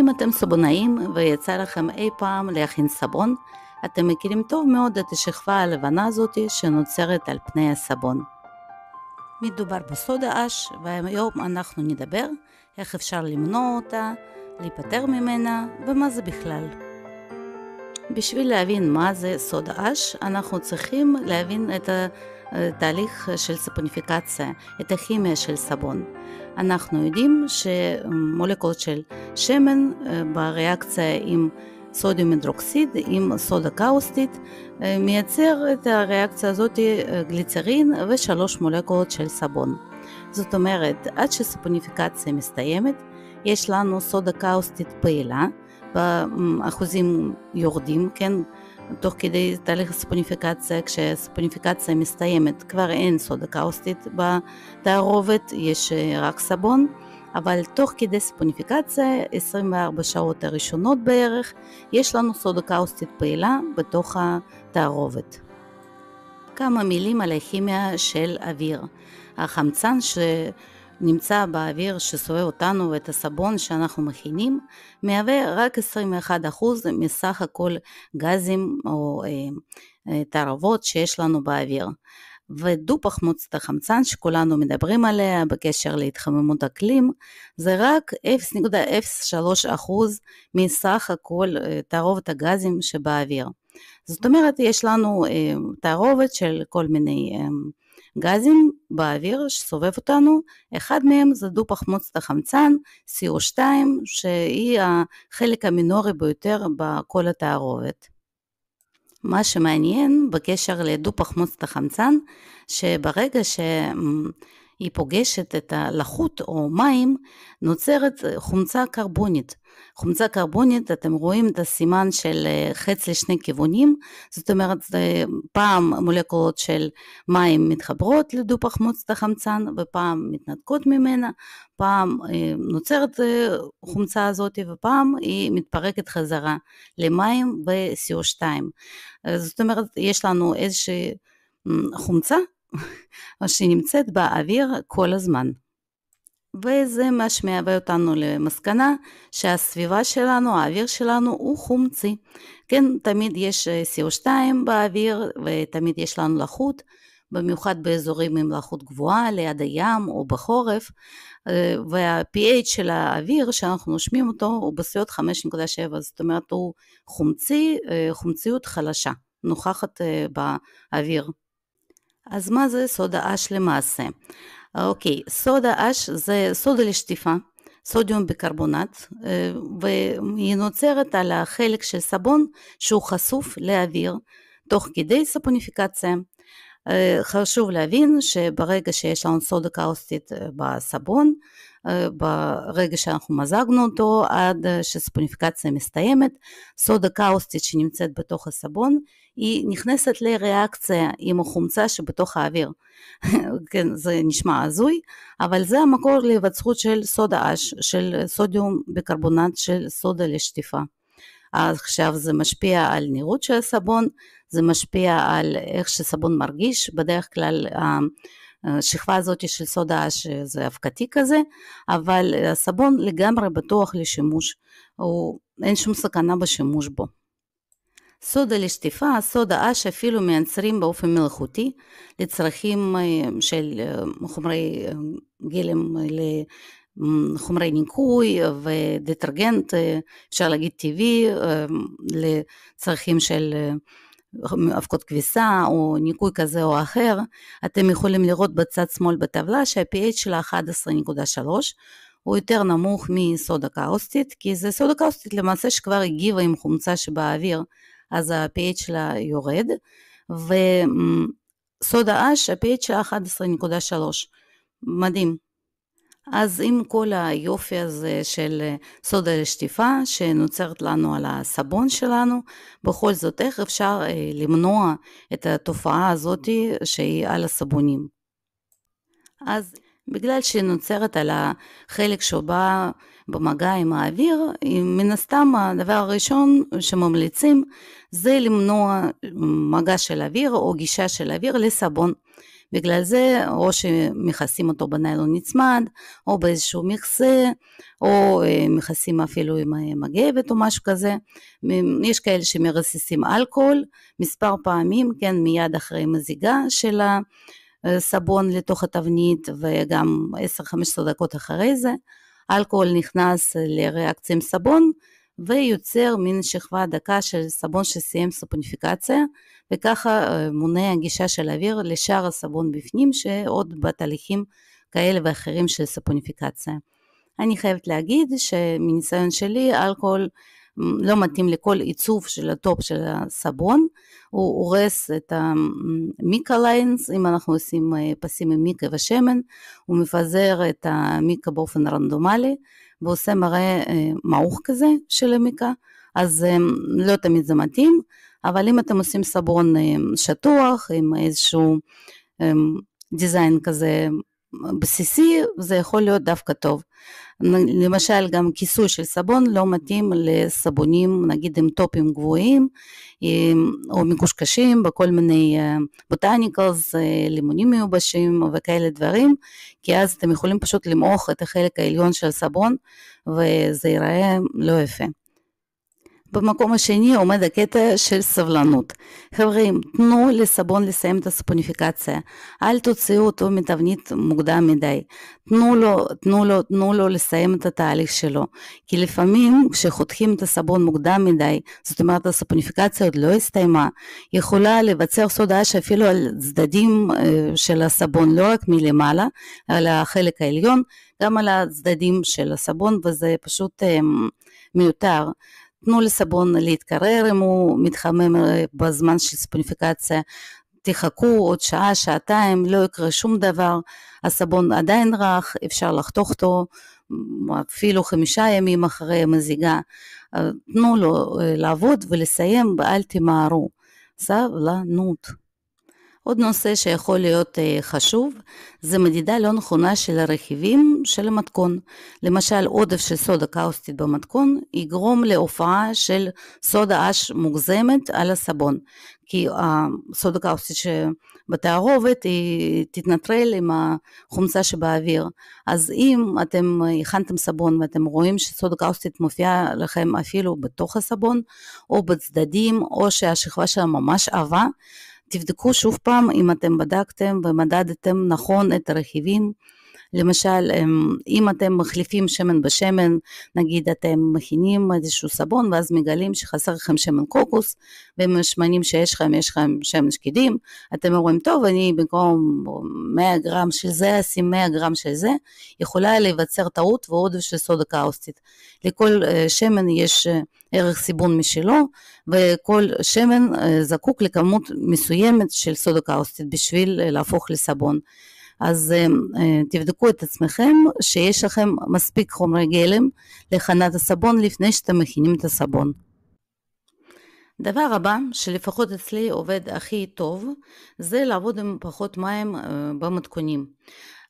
אם אתם סבונאים ויצא לכם אי פעם להכין סבון, אתם מכירים טוב מאוד את השכבה הלבנה הזאת שנוצרת על פני הסבון. מדובר בסודה אש, והיום אנחנו נדבר איך אפשר למנוע אותה, להיפטר ממנה ומה זה בכלל. בשביל להבין מה זה סוד אש, אנחנו צריכים להבין את התהליך של ספוניפיקציה, את הכימיה של סבון. אנחנו יודעים שמולקולות של שמן אה, בריאקציה עם סודיום הידרוקסיד עם סודה קאוסטית אה, מייצר את הריאקציה הזאת אה, גליצרין ושלוש מולקולות של סבון. זאת אומרת, עד שספוניפיקציה מסתיימת, יש לנו סודה קאוסטית פעילה באחוזים יורדים, כן? תוך כדי תהליך הספוניפיקציה, כשהספוניפיקציה מסתיימת כבר אין סודה קאוסטית בתערובת, יש אה, רק סבון, אבל תוך כדי ספוניפיקציה, 24 שעות הראשונות בערך, יש לנו סודה קאוסטית פעילה בתוך התערובת. כמה מילים על הכימיה של אוויר. החמצן ש... נמצא באוויר שסובב אותנו ואת הסבון שאנחנו מכינים, מהווה רק 21% מסך הכל גזים או אה, אה תערובות שיש לנו באוויר. ודו פחמוצת החמצן שכולנו מדברים עליה בקשר להתחממות אקלים, זה רק 0.03% מסך הכל אה, תערובת הגזים שבאוויר. זאת אומרת, יש לנו אה, תערובת של כל מיני... אה, גזים באוויר שסובב אותנו, אחד מהם זה דו פחמוצת החמצן, CO2, שהיא החלק המינורי ביותר בכל התערובת. מה שמעניין בקשר לדו פחמוצת החמצן, שברגע ש... היא פוגשת את הלחות או מים, נוצרת חומצה קרבונית. חומצה קרבונית, אתם רואים את הסימן של אה, חץ לשני כיוונים, זאת אומרת, פעם מולקולות של מים מתחברות לדו פחמוצת החמצן, ופעם מתנתקות ממנה, פעם אה, נוצרת החומצה אה, הזאת, ופעם היא מתפרקת חזרה למים ו-CO2. זאת אומרת, יש לנו איזושהי חומצה שנמצאת באוויר כל הזמן. וזה מה שמהווה אותנו למסקנה שהסביבה שלנו, האוויר שלנו הוא חומצי. כן, תמיד יש אה, CO2 באוויר ותמיד יש לנו לחות, במיוחד באזורים עם לחות גבוהה, ליד הים או בחורף, אה, וה-pH של האוויר שאנחנו נושמים אותו הוא בסביבות 5.7, זאת אומרת הוא חומצי, אה, חומציות חלשה, נוכחת באוויר אז מה זה סודה אש למעשה? אה, אוקיי, סודה אש זה סודה לשטיפה, סודיום בקרבונט, אה, והיא נוצרת על החלק של סבון שהוא חשוף לאוויר תוך כדי ספוניפיקציה. אה, חשוב להבין שברגע שיש לנו סודה קאוסטית אה, בסבון, אה, ברגע שאנחנו מזגנו אותו עד שספוניפיקציה מסתיימת, סודה קאוסטית שנמצאת בתוך הסבון, היא נכנסת לריאקציה עם החומצה שבתוך האוויר. כן, זה נשמע הזוי, אבל זה המקור להיווצרות של סודה אש, של סודיום בקרבונט של סודה לשטיפה. עכשיו זה משפיע על נראות של הסבון, זה משפיע על איך שסבון מרגיש, בדרך כלל השכבה הזאת של סוד האש זה אבקתי כזה, אבל הסבון לגמרי בטוח לשימוש, הוא, אין שום סכנה בשימוש בו. סודה לשטיפה, סודה אש אפילו מייצרים באופן מלאכותי לצרכים אה, של אה, חומרי אה, גלם לחומרי ניקוי ודטרגנט, אפשר להגיד טבעי, לצרכים של אבקות כביסה או ניקוי כזה או אחר, אתם יכולים לראות בצד שמאל בטבלה שה-pH שלה 11.3 הוא יותר נמוך מסודה קאוסטית, כי זה סודה קאוסטית למעשה שכבר הגיבה עם חומצה שבאוויר, אז ה-pH שלה יורד, וסודה אש, ה-pH שלה 11.3, מדהים. אז עם כל היופי הזה של אה, סוד השטיפה שנוצרת לנו על הסבון שלנו, בכל זאת איך אפשר אה, למנוע את התופעה הזאת שהיא על הסבונים. אז בגלל שהיא נוצרת על החלק שבא במגע עם האוויר, מן הסתם הדבר הראשון שממליצים זה למנוע מגע של אוויר או גישה של אוויר לסבון. בגלל זה, או שמכסים אותו בניילון נצמד, או באיזשהו מכסה, או אה, מכסים אפילו עם אה, מגבת או משהו כזה. יש כאלה שמרססים אלכוהול מספר פעמים, כן, מיד אחרי מזיגה של הסבון לתוך התבנית וגם 10-15 דקות אחרי זה, אלכוהול נכנס לריאקציה עם סבון ויוצר מין שכבה דקה של סבון שסיים סופוניפיקציה, וככה אה, מונע גישה של האוויר לשאר הסבון בפנים, שעוד בתהליכים כאלה ואחרים של סופוניפיקציה. אני חייבת להגיד שמניסיון שלי, אלכוהול לא מתאים לכל עיצוב של הטופ של הסבון, הוא הורס את המיקה ליינס, אם אנחנו עושים אה, פסים עם מיקה ושמן, הוא מפזר את המיקה באופן רנדומלי. ועושה מראה אה, מעוך כזה של עמיקה, אז אה, לא תמיד זה מתאים, אבל אם אתם עושים סבון אה, שטוח עם איזשהו דיזיין כזה בסיסי, זה יכול להיות דווקא טוב. למשל גם כיסוי של סבון לא מתאים לסבונים נגיד עם טופים גבוהים עם, או מקושקשים בכל מיני בוטניקלס, אה, אה, לימונים מיובשים וכאלה דברים, כי אז אתם יכולים פשוט למעוך את החלק העליון של הסבון וזה ייראה לא יפה. במקום השני עומד הקטע של סבלנות. חברים, תנו לסבון לסיים את הספוניפיקציה. אל תוציאו אותו מתבנית מוקדם מדי. תנו לו, תנו לו, תנו לו לסיים את התהליך שלו. כי לפעמים כשחותכים את הסבון מוקדם מדי, זאת אומרת הספוניפיקציה עוד לא הסתיימה, יכולה לבצר סודה שאפילו על צדדים אה, של הסבון, לא רק מלמעלה, על החלק העליון, גם על הצדדים של הסבון, וזה פשוט אה, מיותר. תנו לסבון להתקרר אם הוא מתחמם אה, בזמן של ספוניפיקציה, תחכו עוד שעה, שעתיים, לא יקרה שום דבר, הסבון עדיין רך, אפשר לחתוך אותו אפילו חמישה ימים אחרי המזיגה, אה, תנו לו אה, לעבוד ולסיים ואל תמהרו. סבלנות. עוד נושא שיכול להיות אה, חשוב, זה מדידה לא נכונה של הרכיבים של המתכון. למשל, עודף של סודה קאוסטית במתכון יגרום להופעה של סודה אש מוגזמת על הסבון. כי הסודה קאוסטית שבתערובת היא תתנטרל עם החומצה שבאוויר. אז אם אתם הכנתם סבון ואתם רואים שסודה קאוסטית מופיעה לכם אפילו בתוך הסבון, או בצדדים, או שהשכבה שלה ממש עבה, תבדקו שוב פעם אם אתם בדקתם ומדדתם נכון את הרכיבים למשל, אמ, אם אתם מחליפים שמן בשמן, נגיד אתם מכינים איזשהו סבון, ואז מגלים שחסר לכם שמן קוקוס, ומשמנים שיש לכם, יש לכם שמן שקדים, אתם אומרים, טוב, אני במקום 100 גרם של זה, אשים 100 גרם של זה, יכולה להיווצר טעות ועוד של סודה קאוסטית. לכל אה, שמן יש אה, ערך סיבון משלו, וכל שמן אה, זקוק לכמות מסוימת של סודה קאוסטית בשביל להפוך לסבון. אז אמ, אה, תבדקו את עצמכם שיש לכם מספיק חומרי גלם להכנת הסבון לפני שאתם מכינים את הסבון. דבר הבא שלפחות אצלי עובד הכי טוב זה לעבוד עם פחות מים אה, במתכונים.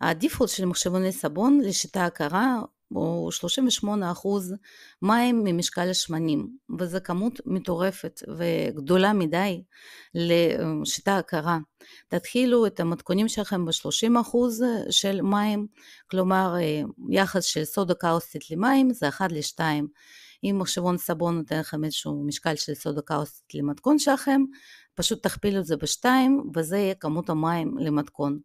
הדיפולט של מחשבוני סבון לשיטה הקרה או 38 אחוז מים ממשקל השמנים, וזו כמות מטורפת וגדולה מדי לשיטה הקרה. תתחילו את המתכונים שלכם ב-30 אחוז של מים, כלומר אה, יחס של סודה כאוסית למים זה 1 ל-2. אם מחשבון סבון נותן לכם איזשהו משקל של סודה כאוסית למתכון שלכם, פשוט תכפילו את זה בשתיים, וזה יהיה כמות המים למתכון.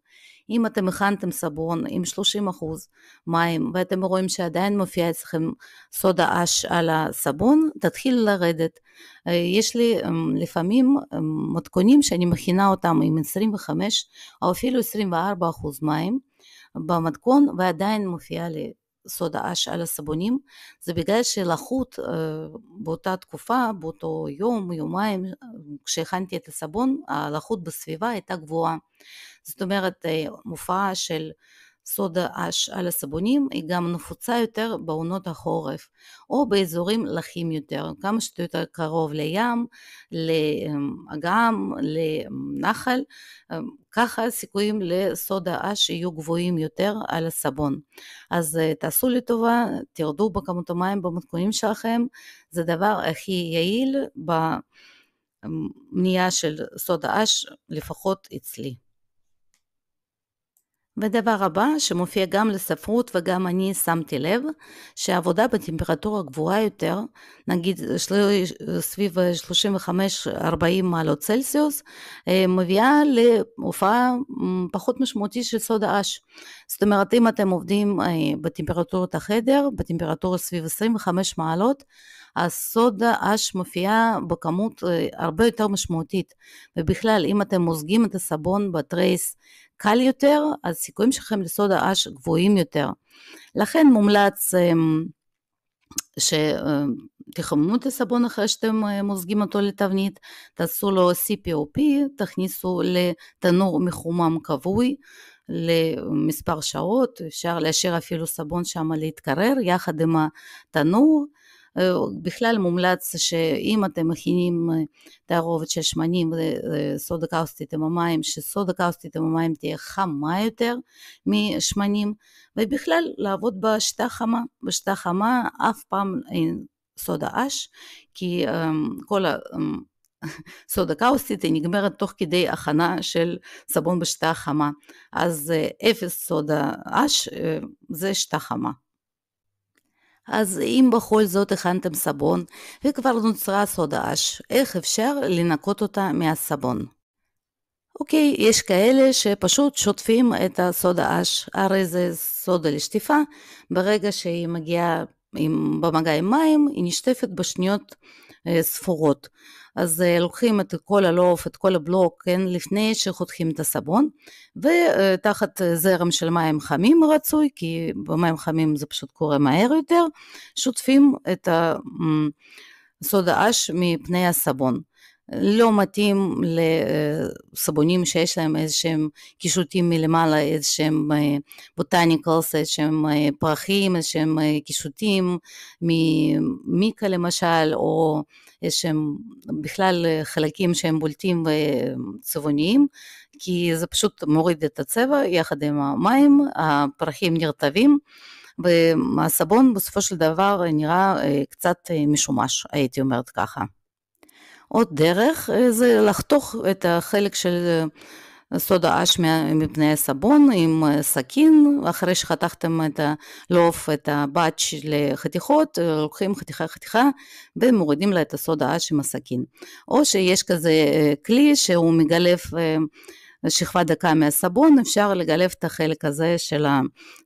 אם אתם הכנתם סבון עם 30% מים ואתם רואים שעדיין מופיע אצלכם סודה אש על הסבון, תתחיל לרדת. אה, יש לי אמ, לפעמים אמ, מתכונים שאני מכינה אותם עם 25 או אפילו 24% מים במתכון ועדיין מופיע לי סוד האש על הסבונים, זה בגלל שלחות באותה תקופה, באותו יום, יומיים, כשהכנתי את הסבון, הלחות בסביבה הייתה גבוהה. זאת אומרת, מופעה של סודה אש על הסבונים היא גם נפוצה יותר בעונות החורף, או באזורים לחים יותר, כמה שאתה יותר קרוב לים, לאגם, לנחל, אמ, ככה הסיכויים לסודה אש יהיו גבוהים יותר על הסבון. אז אה, תעשו לי טובה, תרדו בכמות המים במתכונים שלכם, זה הדבר הכי יעיל במניעה של סודה אש, לפחות אצלי. ודבר הבא, שמופיע גם לספרות וגם אני שמתי לב, שעבודה בטמפרטורה גבוהה יותר, נגיד של... סביב 35-40 מעלות צלסיוס, אה, מביאה להופעה פחות משמעותית של סוד האש. זאת אומרת, אם אתם עובדים אה, בטמפרטורת החדר, בטמפרטורה סביב 25 מעלות, הסודה האש מופיעה בכמות אה, הרבה יותר משמעותית. ובכלל, אם אתם מוזגים את הסבון בטרייס, קל יותר, אז הסיכויים שלכם לסוד האש גבוהים יותר. לכן מומלץ אמ, שתחממו אמ, את הסבון אחרי שאתם אה, מוזגים אותו לתבנית, תעשו לו CPOP, תכניסו לתנור מחומם כבוי. למספר שעות, אפשר להשאיר אפילו סבון שם להתקרר יחד עם התנור, בכלל מומלץ שאם אתם מכינים תערובת של שמנים וסודה קאוסטית עם המים, שסודה קאוסטית עם המים תהיה חמה יותר משמנים, ובכלל לעבוד בשיטה חמה. בשיטה חמה אף פעם אין סודה אש, כי כל הסודה סודה היא נגמרת תוך כדי הכנה של סבון בשיטה חמה. אז אפס סודה אש זה שיטה חמה. אז אם בכל זאת הכנתם סבון וכבר נוצרה סוד אש, איך אפשר לנקות אותה מהסבון? אוקיי, יש כאלה שפשוט שוטפים את הסוד האש, הרי זה סודה לשטיפה, ברגע שהיא מגיעה עם, במגע עם מים, היא נשטפת בשניות אה, ספורות. אז אה, לוקחים את כל הלוף, את כל הבלוק, כן, לפני שחותכים את הסבון, ותחת אה, זרם של מים חמים רצוי, כי במים חמים זה פשוט קורה מהר יותר, שוטפים את הסודה האש מפני הסבון. לא מתאים לסבונים שיש להם איזה שהם קישוטים מלמעלה, איזה שהם אה, בוטניקלס, איזה שהם אה, פרחים, איזה שהם אה, קישוטים ממיקה למשל, או איזה שהם בכלל חלקים שהם בולטים וצבעוניים, כי זה פשוט מוריד את הצבע יחד עם המים, הפרחים נרטבים. והסבון בסופו של דבר נראה קצת משומש, הייתי אומרת ככה. עוד דרך אה, זה לחתוך את החלק של אה, סוד האש מפני הסבון עם אה, סכין, אחרי שחתכתם את הלוף, את הבאץ' לחתיכות, לוקחים חתיכה חתיכה ומורידים לה את הסוד האש עם הסכין. או שיש כזה כלי שהוא מגלף שכבה דקה מהסבון, אפשר לגלף את החלק הזה של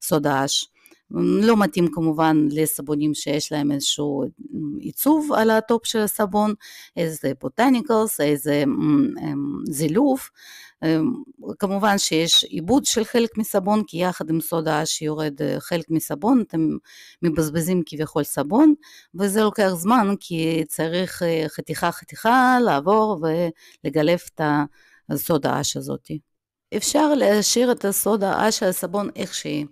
סוד האש. אמ, לא מתאים כמובן לסבונים שיש להם איזשהו אמ, עיצוב על הטופ של הסבון, איזה בוטניקלס, איזה אמ, זילוף. כמובן שיש עיבוד של חלק מסבון, כי יחד עם סודה שיורד אה, חלק מסבון, אתם מבזבזים כביכול סבון, וזה לוקח זמן, כי צריך חתיכה-חתיכה אה, לעבור ולגלף את הסודה אש הזאתי. אפשר להשאיר את הסודה אש על סבון איך שהיא.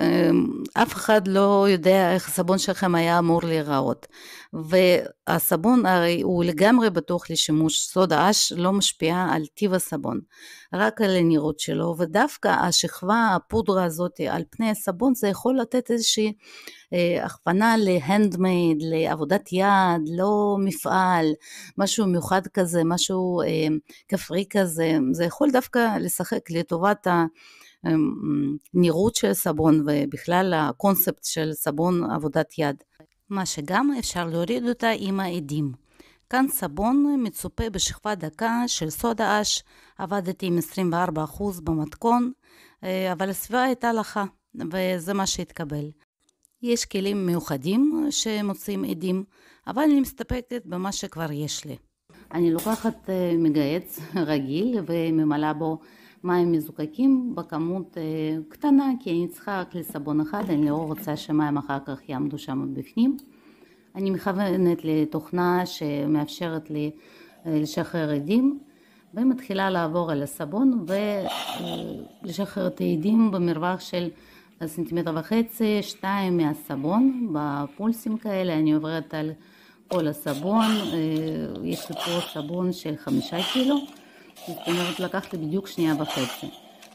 אמ, אף אחד לא יודע איך הסבון שלכם היה אמור להיראות. והסבון הרי הוא לגמרי בטוח לשימוש, סוד אש לא משפיעה על טיב הסבון. רק על הנירות שלו, ודווקא השכבה, הפודרה הזאת על פני הסבון, זה יכול לתת איזושהי אה, הכוונה להנדמייד, לעבודת יד, לא מפעל, משהו מיוחד כזה, משהו אה, כפרי כזה, זה יכול דווקא לשחק לטובת ה... אה, נראות של סבון ובכלל הקונספט של סבון עבודת יד. מה שגם אפשר להוריד אותה עם העדים. כאן סבון מצופה בשכבה דקה של סודה אש, עבדתי עם 24% במתכון, אה, אבל הסביבה הייתה לחה, וזה מה שהתקבל. יש כלים מיוחדים שמוצאים עדים, אבל אני מסתפקת במה שכבר יש לי. אני לוקחת אה, מגייץ רגיל וממלאה בו מים מזוקקים בכמות אה, קטנה, כי אני צריכה רק לסבון אחד, אני לא רוצה שמים אחר כך יעמדו שם בפנים. אני מכוונת לתוכנה שמאפשרת לי אה, לשחרר עדים ומתחילה לעבור על הסבון ולשחרר אה, את העדים במרווח של סנטימטר וחצי, שתיים מהסבון, בפולסים כאלה אני עוברת על כל הסבון, אה, יש לי פה סבון של חמישה קילו, זאת אומרת לקחתי בדיוק שנייה וחצי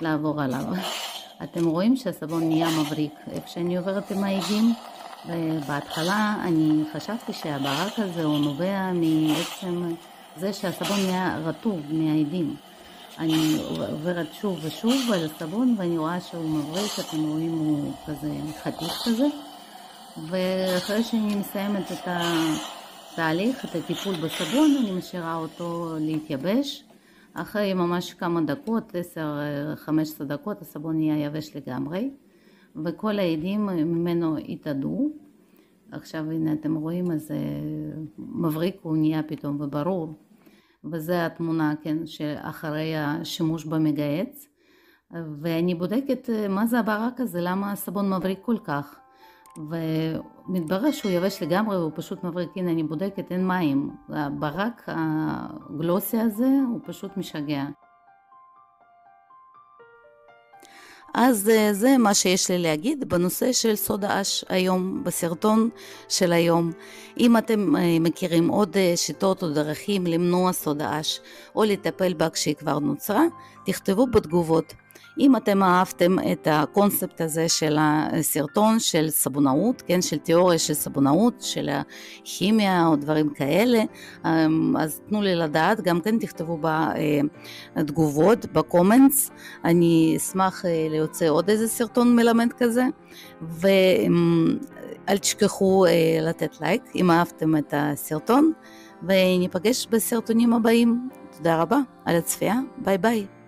לעבור עליו. אתם רואים שהסבון נהיה מבריק איך שאני עוברת עם העדים? בהתחלה אני חשבתי שהברק הזה הוא נובע מעצם זה שהסבון נהיה רטוב מהעדים. אני עוברת שוב ושוב על הסבון ואני רואה שהוא מבריק, אתם רואים הוא כזה חתיך כזה. ואחרי שאני מסיימת את התהליך, את הטיפול בסבון, אני משאירה אותו להתייבש. אחרי ממש כמה דקות, 10-15 דקות, הסבון נהיה יבש לגמרי. וכל העדים ממנו התאדו. עכשיו הנה אתם רואים איזה אה, מבריק הוא נהיה פתאום וברור. וזה התמונה, כן, שאחרי השימוש במגהץ. ואני בודקת אה, מה זה הברק הזה, למה הסבון מבריק כל כך. ומתברר שהוא יבש לגמרי והוא פשוט מבריק, הנה אני בודקת, אין מים. הברק הגלוסי הזה הוא פשוט משגע. אז אה, זה מה שיש לי להגיד בנושא של סוד האש היום, בסרטון של היום. אם אתם אה, מכירים עוד אה, שיטות או דרכים למנוע סוד האש או לטפל בה כשהיא כבר נוצרה, תכתבו בתגובות. אם אתם אהבתם את הקונספט הזה של הסרטון של סבונאות, כן, של תיאוריה של סבונאות, של הכימיה או דברים כאלה, אמ, אז תנו לי לדעת, גם כן תכתבו בתגובות, אה, בקומנס, אני אשמח אה, ליוצא עוד איזה סרטון מלמד כזה, ואל תשכחו אה, לתת לייק אם אהבתם את הסרטון, וניפגש בסרטונים הבאים. תודה רבה על הצפייה, ביי ביי.